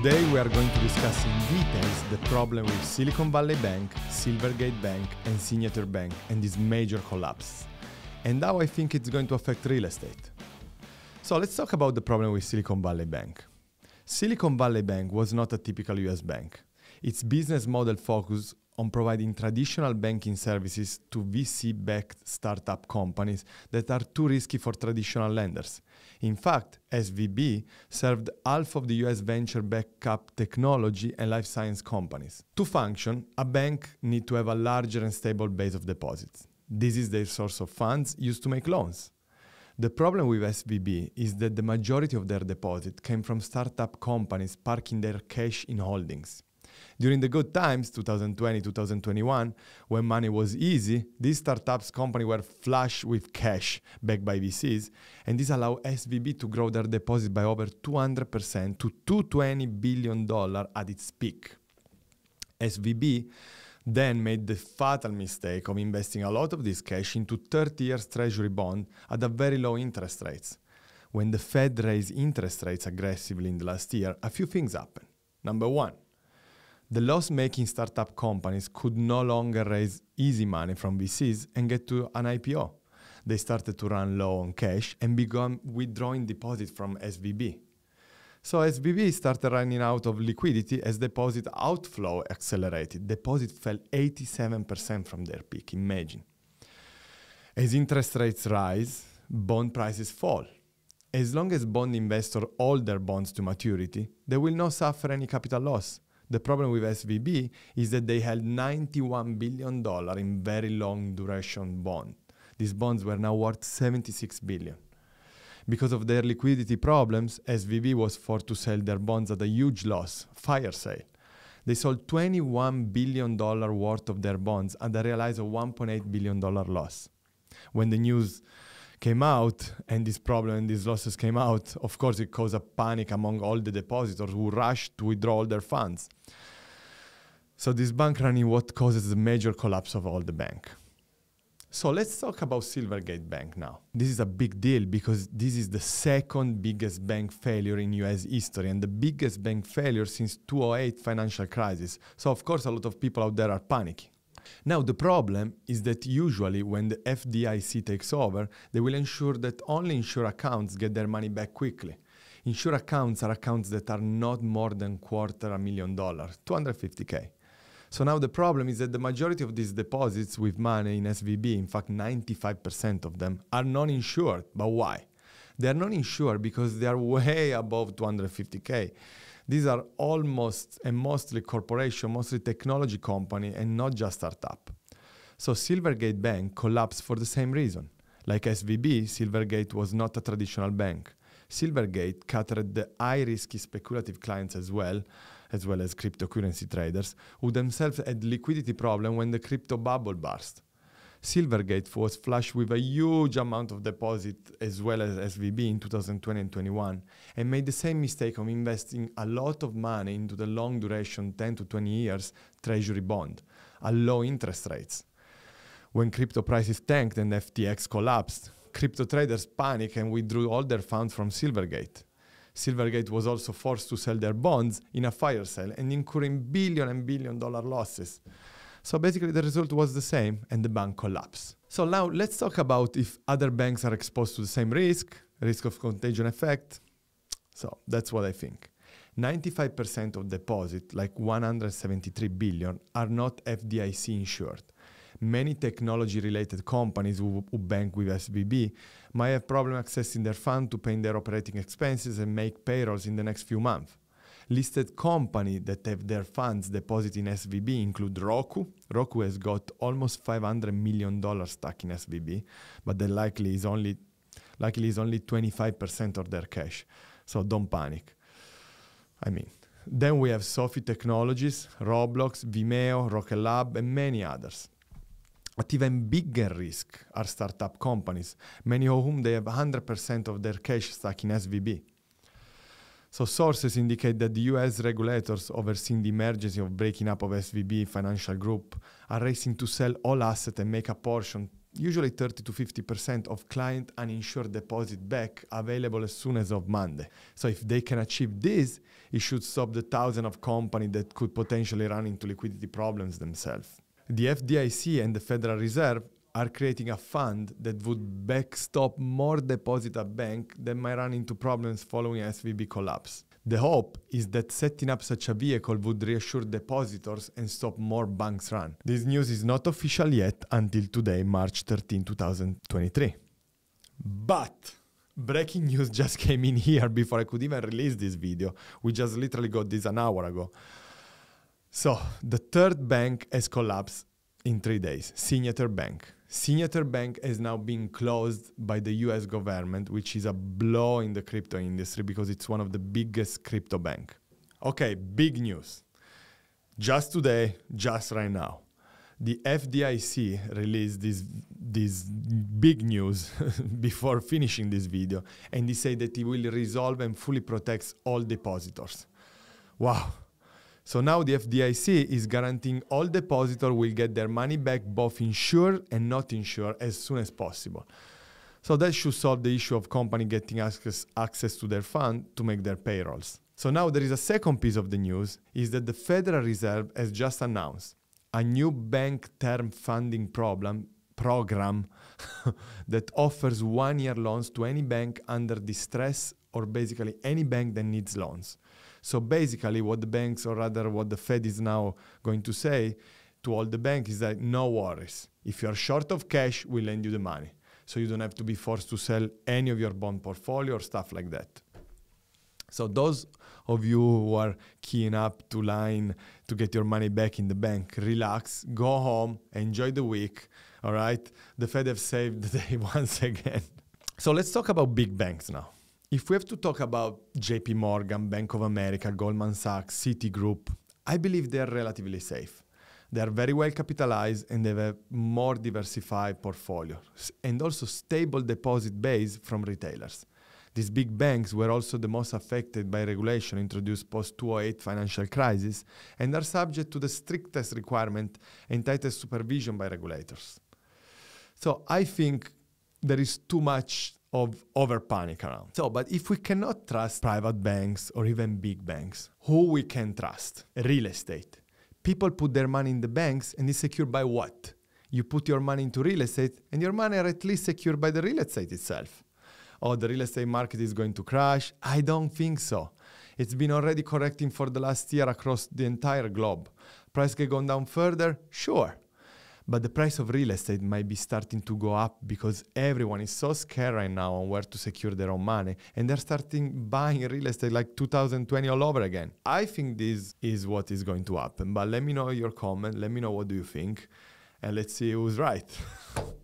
Today we are going to discuss in details the problem with Silicon Valley Bank, Silvergate Bank and Signature Bank and this major collapse. And how I think it's going to affect real estate. So let's talk about the problem with Silicon Valley Bank. Silicon Valley Bank was not a typical US bank. Its business model focused on providing traditional banking services to VC-backed startup companies that are too risky for traditional lenders. In fact, SVB served half of the US venture backup technology and life science companies. To function, a bank need to have a larger and stable base of deposits. This is their source of funds used to make loans. The problem with SVB is that the majority of their deposit came from startup companies parking their cash in holdings. During the good times, 2020, 2021, when money was easy, these startups company were flush with cash backed by VCs, and this allowed SVB to grow their deposit by over 200% to 220 billion dollar at its peak. SVB then made the fatal mistake of investing a lot of this cash into 30 years treasury bond at a very low interest rates. When the Fed raised interest rates aggressively in the last year, a few things happened. Number one, the loss making startup companies could no longer raise easy money from VCs and get to an IPO. They started to run low on cash and began withdrawing deposits from SVB. So SVB started running out of liquidity as deposit outflow accelerated. Deposit fell 87% from their peak, imagine. As interest rates rise, bond prices fall. As long as bond investors hold their bonds to maturity, they will not suffer any capital loss. The problem with SVB is that they held $91 billion in very long duration bonds. These bonds were now worth 76 billion. Because of their liquidity problems, SVB was forced to sell their bonds at a huge loss, fire sale. They sold $21 billion worth of their bonds and they realized a $1.8 billion loss. When the news came out and this problem and these losses came out, of course, it caused a panic among all the depositors who rushed to withdraw all their funds. So this bank run is what causes the major collapse of all the bank. So let's talk about Silvergate Bank now. This is a big deal because this is the second biggest bank failure in US history and the biggest bank failure since 2008 financial crisis. So of course a lot of people out there are panicking. Now, the problem is that usually when the FDIC takes over, they will ensure that only insured accounts get their money back quickly. Insured accounts are accounts that are not more than quarter a million dollars, 250K. So now the problem is that the majority of these deposits with money in SVB, in fact 95% of them, are non-insured. But why? They are non-insured because they are way above 250K these are almost and mostly corporation, mostly technology company and not just startup. So Silvergate Bank collapsed for the same reason. Like SVB, Silvergate was not a traditional bank. Silvergate catered the high-risky speculative clients as well, as well as cryptocurrency traders, who themselves had liquidity problem when the crypto bubble burst. Silvergate was flush with a huge amount of deposit as well as SVB in 2020 and 21 and made the same mistake of investing a lot of money into the long duration 10 to 20 years treasury bond at low interest rates. When crypto prices tanked and FTX collapsed, crypto traders panicked and withdrew all their funds from Silvergate. Silvergate was also forced to sell their bonds in a fire sale and incurring billion and billion dollar losses. So basically the result was the same and the bank collapsed. So now let's talk about if other banks are exposed to the same risk, risk of contagion effect. So that's what I think. 95% of deposits, like 173 billion, are not FDIC insured. Many technology-related companies who, who, bank with SBB might have problem accessing their fund to pay their operating expenses and make payrolls in the next few months. Listed companies that have their funds deposited in SVB include Roku. Roku has got almost 500 million dollars stuck in SVB, but the likely is only likely is only 25% of their cash. So don't panic. I mean, then we have Sophie Technologies, Roblox, Vimeo, Rocket Lab, and many others. At even bigger risk are startup companies, many of whom they have 100% of their cash stuck in SVB. So sources indicate that the US regulators overseeing the emergency of breaking up of SVB financial group are racing to sell all assets and make a portion, usually 30 to 50% of client uninsured deposit back available as soon as of Monday. So if they can achieve this, it should stop the thousands of companies that could potentially run into liquidity problems themselves. The FDIC and the Federal Reserve are creating a fund that would backstop more deposit at bank that might run into problems following SVB collapse. The hope is that setting up such a vehicle would reassure depositors and stop more banks run. This news is not official yet until today, March 13, 2023. But breaking news just came in here before I could even release this video. We just literally got this an hour ago. So, the third bank has collapsed in three days, Signature Bank. Signature Bank has now been closed by the US government, which is a blow in the crypto industry because it's one of the biggest crypto bank. Okay, big news. Just today, just right now, the FDIC released this, this big news before finishing this video, and they say that it will resolve and fully protects all depositors. Wow so now the FDIC is guaranteeing all depositors will get their money back both insured and not insured as soon as possible. So that should solve the issue of company getting access, access to their fund to make their payrolls. So now there is a second piece of the news is that the Federal Reserve has just announced a new bank term funding problem program that offers one year loans to any bank under distress or basically any bank that needs loans. So basically, what the banks, or rather what the Fed is now going to say to all the banks, is that no worries. If you are short of cash, we lend you the money. So you don't have to be forced to sell any of your bond portfolio or stuff like that. So those of you who are keying up to line to get your money back in the bank, relax, go home, enjoy the week. All right. The Fed have saved the day once again. So let's talk about big banks now. If we have to talk about JP Morgan, Bank of America, Goldman Sachs, Citigroup, I believe they're relatively safe. They are very well capitalized and they have a more diversified portfolio and also stable deposit base from retailers. These big banks were also the most affected by regulation introduced post 2008 financial crisis and are subject to the strictest requirement and tightest supervision by regulators. So I think there is too much of over panic around. So, but if we cannot trust private banks or even big banks, who we can trust? Real estate. People put their money in the banks and it's secured by what? You put your money into real estate and your money are at least secured by the real estate itself. Oh, the real estate market is going to crash. I don't think so. It's been already correcting for the last year across the entire globe. Price can go down further? Sure. But the price of real estate might be starting to go up because everyone is so scared right now on where to secure their own money and they're starting buying real estate like 2020 all over again. I think this is what is going to happen, but let me know your comment. Let me know what do you think and let's see who's right.